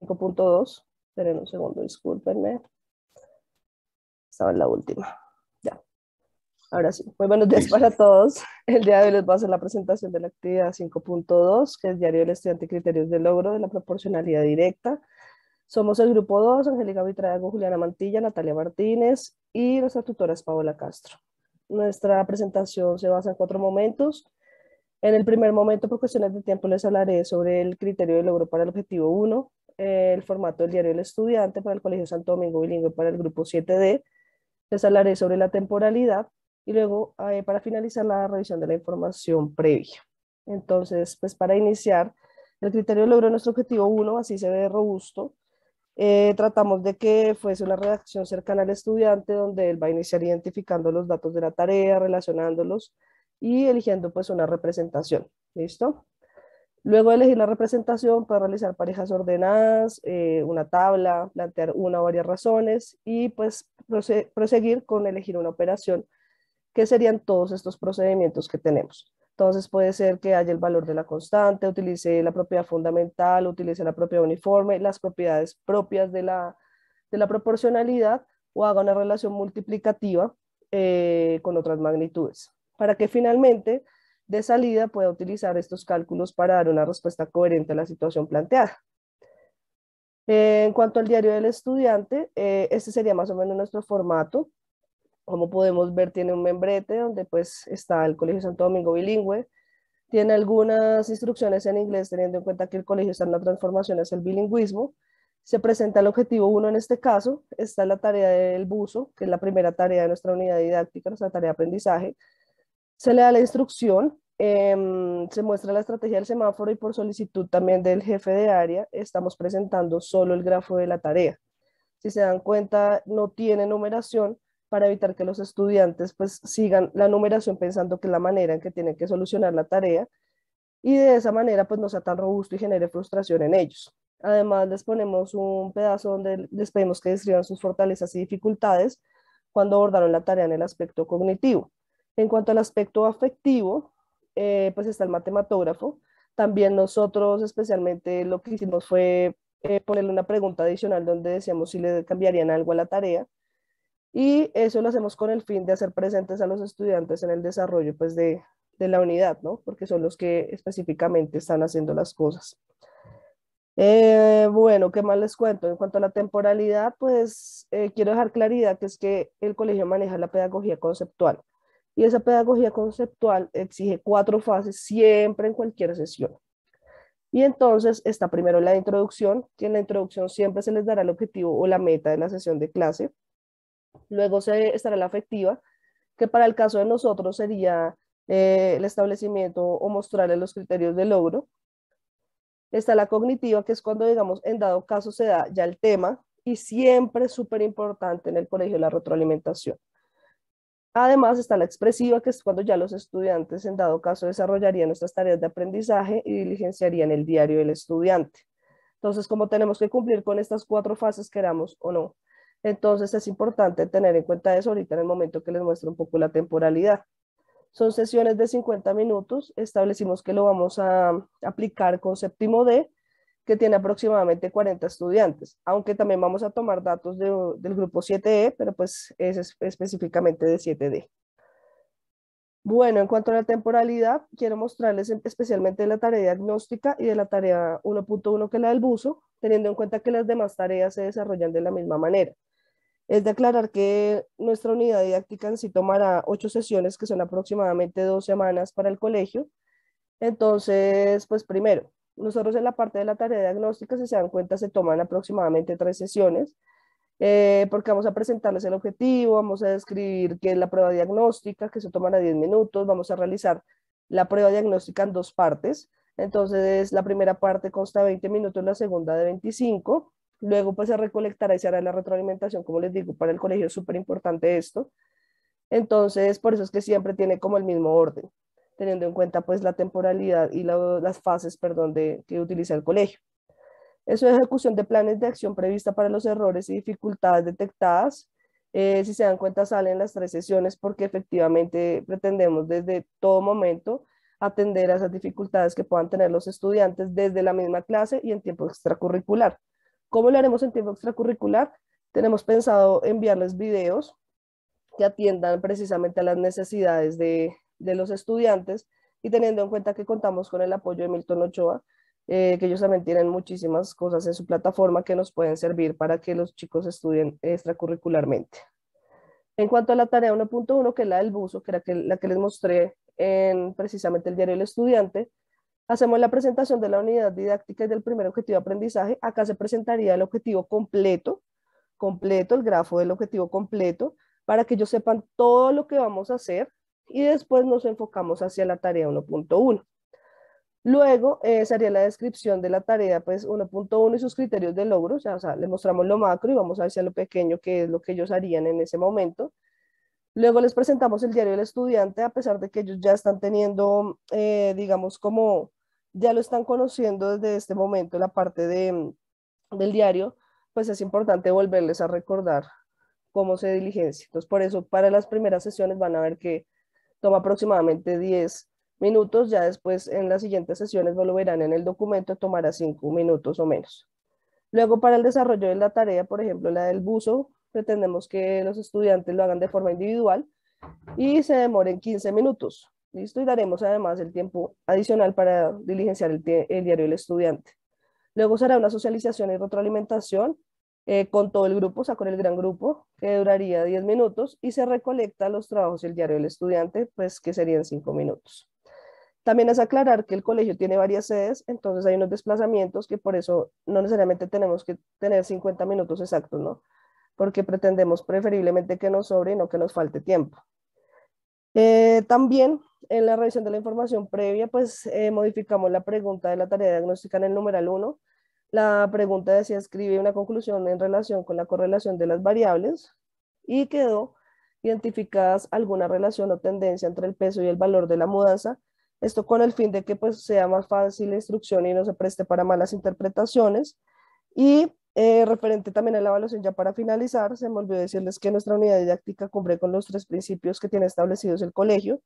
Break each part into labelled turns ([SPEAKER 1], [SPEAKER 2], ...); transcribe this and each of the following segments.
[SPEAKER 1] 5.2. Esperen un segundo, discúlpenme. Estaba en la última. Ya. Ahora sí. Muy buenos días para todos. El día de hoy les voy a hacer la presentación de la actividad 5.2, que es Diario del Estudiante Criterios de Logro de la Proporcionalidad Directa. Somos el grupo 2, Angélica Vitrago, Juliana Mantilla, Natalia Martínez y nuestra tutora es Paola Castro. Nuestra presentación se basa en cuatro momentos. En el primer momento, por cuestiones de tiempo, les hablaré sobre el criterio de logro para el objetivo 1, eh, el formato del diario del Estudiante para el Colegio Santo Domingo Bilingüe para el Grupo 7D. Les hablaré sobre la temporalidad y luego eh, para finalizar la revisión de la información previa. Entonces, pues para iniciar, el criterio logró nuestro objetivo 1, así se ve robusto. Eh, tratamos de que fuese una redacción cercana al estudiante donde él va a iniciar identificando los datos de la tarea, relacionándolos y eligiendo pues una representación. ¿Listo? Luego elegir la representación, para realizar parejas ordenadas, eh, una tabla, plantear una o varias razones y pues proseguir con elegir una operación, que serían todos estos procedimientos que tenemos. Entonces puede ser que haya el valor de la constante, utilice la propiedad fundamental, utilice la propiedad uniforme, las propiedades propias de la, de la proporcionalidad o haga una relación multiplicativa eh, con otras magnitudes. Para que finalmente de salida pueda utilizar estos cálculos para dar una respuesta coherente a la situación planteada. Eh, en cuanto al diario del estudiante, eh, este sería más o menos nuestro formato. Como podemos ver, tiene un membrete donde pues está el Colegio Santo Domingo bilingüe. Tiene algunas instrucciones en inglés, teniendo en cuenta que el colegio está en la transformación es el bilingüismo. Se presenta el objetivo 1 en este caso. Está la tarea del buzo, que es la primera tarea de nuestra unidad didáctica, nuestra tarea de aprendizaje se le da la instrucción, em, se muestra la estrategia del semáforo y por solicitud también del jefe de área estamos presentando solo el grafo de la tarea. Si se dan cuenta, no tiene numeración para evitar que los estudiantes pues sigan la numeración pensando que es la manera en que tienen que solucionar la tarea y de esa manera pues no sea tan robusto y genere frustración en ellos. Además les ponemos un pedazo donde les pedimos que describan sus fortalezas y dificultades cuando abordaron la tarea en el aspecto cognitivo. En cuanto al aspecto afectivo, eh, pues está el matematógrafo. También nosotros especialmente lo que hicimos fue eh, ponerle una pregunta adicional donde decíamos si le cambiarían algo a la tarea. Y eso lo hacemos con el fin de hacer presentes a los estudiantes en el desarrollo pues, de, la unidad, ¿no? porque son los que específicamente están haciendo las cosas. Eh, bueno, ¿qué más les cuento? En cuanto a la temporalidad, pues quiero dejar claridad que es que el colegio maneja la pedagogía conceptual. Y esa pedagogía conceptual exige cuatro fases siempre en cualquier sesión. Y entonces está primero la introducción, que en la introducción siempre se les dará el objetivo o la meta de la sesión de clase. Luego se estará la afectiva, que para el caso de nosotros sería eh, el establecimiento o mostrarle los criterios de logro. Está la cognitiva, que es cuando, digamos, en dado caso se da ya el tema y siempre es súper importante en el colegio la retroalimentación. Además está la expresiva, que es cuando ya los estudiantes, en dado caso, desarrollarían nuestras tareas de aprendizaje y diligenciarían el diario del estudiante. Entonces, como tenemos que cumplir con estas cuatro fases, queramos o no. Entonces, es importante tener en cuenta eso ahorita en el momento que les muestro un poco la temporalidad. Son sesiones de 50 minutos. Establecimos que lo vamos a aplicar con séptimo D que tiene aproximadamente 40 estudiantes, aunque también vamos a tomar datos del grupo 7E, e, pero pues es específicamente de 7D. Bueno, en cuanto a la temporalidad, quiero mostrarles especialmente la tarea diagnóstica y de la tarea 1.1 que es la del buzo, teniendo en cuenta que las demás tareas se desarrollan de la misma manera. Es de aclarar que nuestra unidad didáctica en sí tomará ocho sesiones, que son aproximadamente dos semanas para el colegio. Entonces, pues primero, nosotros en la parte de la tarea diagnóstica, si se dan cuenta, se toman aproximadamente tres sesiones, eh, porque vamos a presentarles el objetivo, vamos a describir qué es la prueba diagnóstica, que se toman a 10 minutos, vamos a realizar la prueba diagnóstica en dos partes. Entonces, la primera parte consta de 20 minutos, la segunda de 25. Luego, pues se recolectará y se hará la retroalimentación, como les digo, para el colegio es súper importante esto. Entonces, por eso es que siempre tiene como el mismo orden teniendo en cuenta pues la temporalidad y las fases, perdón, que utiliza el colegio. Eso una ejecución de planes de acción prevista para los errores y dificultades detectadas, eh, si se dan cuenta salen las tres sesiones porque efectivamente pretendemos desde todo momento atender a esas dificultades que puedan tener los estudiantes desde la misma clase y en tiempo extracurricular. ¿Cómo lo haremos en tiempo extracurricular? Tenemos pensado enviarles videos que atiendan precisamente a las necesidades de, de los estudiantes y teniendo en cuenta que contamos con el apoyo de Milton Ochoa, eh, que ellos también tienen muchísimas cosas en su plataforma que nos pueden servir para que los chicos estudien extracurricularmente. En cuanto a la tarea 1.1, que es la del buzo, que era la que les mostré en precisamente el diario del estudiante, hacemos la presentación de la unidad didáctica y del primer objetivo de aprendizaje. Acá se presentaría el objetivo completo, completo, el grafo del objetivo completo, para que ellos sepan todo lo que vamos a hacer y después nos enfocamos hacia la tarea 1.1. Luego eh, sería la descripción de la tarea pues 1.1 y sus criterios de logro, o sea, les mostramos lo macro y vamos hacia lo pequeño que es lo que ellos harían en ese momento. Luego les presentamos el diario del estudiante, a pesar de que ellos ya están teniendo, eh, digamos, como ya lo están conociendo desde este momento, la parte de, del diario, pues es importante volverles a recordar cómo se diligencia. Entonces, por eso, para las primeras sesiones van a ver que toma aproximadamente 10 minutos, ya después en las siguientes sesiones lo verán en el documento, tomará 5 minutos o menos. Luego para el desarrollo de la tarea, por ejemplo la del buzo, pretendemos que los estudiantes lo hagan de forma individual y se demoren 15 minutos. ¿Listo? Y daremos además el tiempo adicional para diligenciar el, el diario del estudiante. Luego será una socialización y retroalimentación eh, con todo el grupo, o sea, con el gran grupo, que duraría 10 minutos y se recolecta los trabajos el diario del estudiante, pues que serían 5 minutos. También es aclarar que el colegio tiene varias sedes, entonces hay unos desplazamientos que por eso no necesariamente tenemos que tener 50 minutos exactos, ¿no? Porque pretendemos preferiblemente que nos sobre y no que nos falte tiempo. Eh, también en la revisión de la información previa, pues eh, modificamos la pregunta de la tarea diagnóstica en el numeral 1 la pregunta decía, escribe una conclusión en relación con la correlación de las variables y quedó identificadas alguna relación o tendencia entre el peso y el valor de la mudanza. Esto con el fin de que pues, sea más fácil la instrucción y no se preste para malas interpretaciones. Y eh, referente también a la evaluación, ya para finalizar, se me olvidó decirles que nuestra unidad didáctica cumple con los tres principios que tiene establecidos el colegio,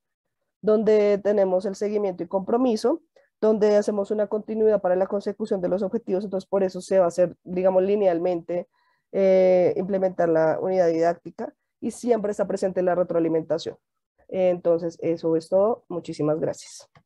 [SPEAKER 1] donde tenemos el seguimiento y compromiso, donde hacemos una continuidad para la consecución de los objetivos, entonces por eso se va a hacer, digamos, linealmente eh, implementar la unidad didáctica y siempre está presente la retroalimentación. Entonces, eso es todo. Muchísimas gracias.